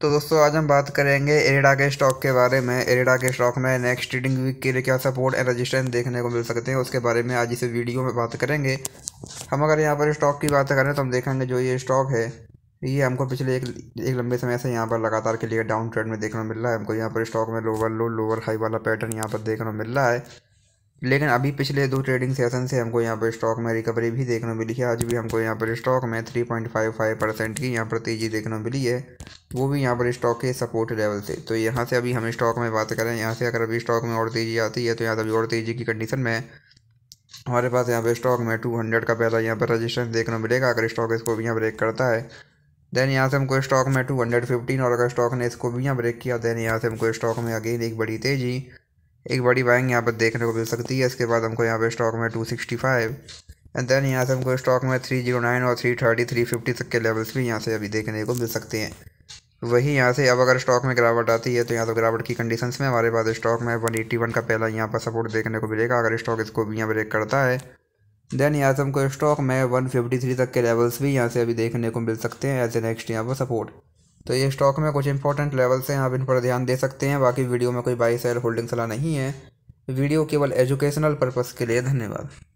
तो दोस्तों आज हम बात करेंगे एरेडा के स्टॉक के बारे में एरेडा के स्टॉक में नेक्स्ट ट्रेडिंग वीक के लिए क्या सपोर्ट एंड रजिस्ट्रेंस देखने को मिल सकते हैं उसके बारे में आज इस वीडियो में बात करेंगे हम अगर यहाँ पर स्टॉक की बात करें तो हम देखेंगे जो ये स्टॉक है ये हमको पिछले एक एक लंबे समय से यहाँ पर लगातार के लिए डाउन ट्रेंड में देखने को मिल रहा है हमको यहाँ पर स्टॉक में लोअर लो लोअर हाई वाला पैटर्न यहाँ पर देखने को मिल रहा है लेकिन अभी पिछले दो ट्रेडिंग सेशन से हमको यहाँ पर स्टॉक में रिकवरी भी देखने को मिली है आज भी हमको यहाँ पर स्टॉक में three point five five percent की यहाँ पर तेज़ी देखने को मिली है वो भी यहाँ पर स्टॉक के सपोर्ट लेवल से तो यहाँ से अभी हम स्टॉक में बात करें यहाँ से अगर अभी स्टॉक में और तेज़ी आती है तो यहाँ से अभी और तेज़ी की कंडीशन में हमारे पास यहाँ पर स्टॉक में टू हंड्रेड का पहला यहाँ पर रजिस्टेंस देखने को मिलेगा अगर स्टॉक इसको भी यहाँ ब्रेक करता है देन यहाँ से हमको स्टॉक में टू हंड्रेड फिफ्टीन और अगर स्टॉक ने इसको भी यहाँ ब्रेक किया देन यहाँ से हमको स्टॉक में अगेन एक बड़ी तेज़ी एक बड़ी बाइंग यहाँ पर देखने को मिल सकती है इसके बाद हमको यहाँ पर स्टॉक में two sixty five and then यहाँ से हमको स्टॉक में थ्री जीरो नाइन और थ्री थर्टी थ्री फिफ्टी तक के लेवल्स भी यहाँ से अभी देखने को मिल सकते हैं वहीं यहाँ से अब अगर स्टॉक में गिरावट आती है तो यहाँ तो गिरावट की कंडीशंस में हमारे पास स्टॉक में वन एट्टी वन का पहला यहाँ पर सपोर्ट देखने को मिलेगा अगर स्टॉक इसको भी यहाँ ब्रेक करता है देन यहाँ से हमको स्टॉक में वन फिफ्टी थ्री तक के लेवल्स भी यहाँ से अभी देखने को मिल सकते हैं एज ए नेक्स्ट यहाँ पर सपोर्ट तो ये स्टॉक में कुछ इंपॉर्टेंट लेवल्स हैं आप इन पर ध्यान दे सकते हैं बाकी वीडियो में कोई बाई सेल होल्डिंग सलाह नहीं है वीडियो केवल एजुकेशनल पर्पज़ के लिए धन्यवाद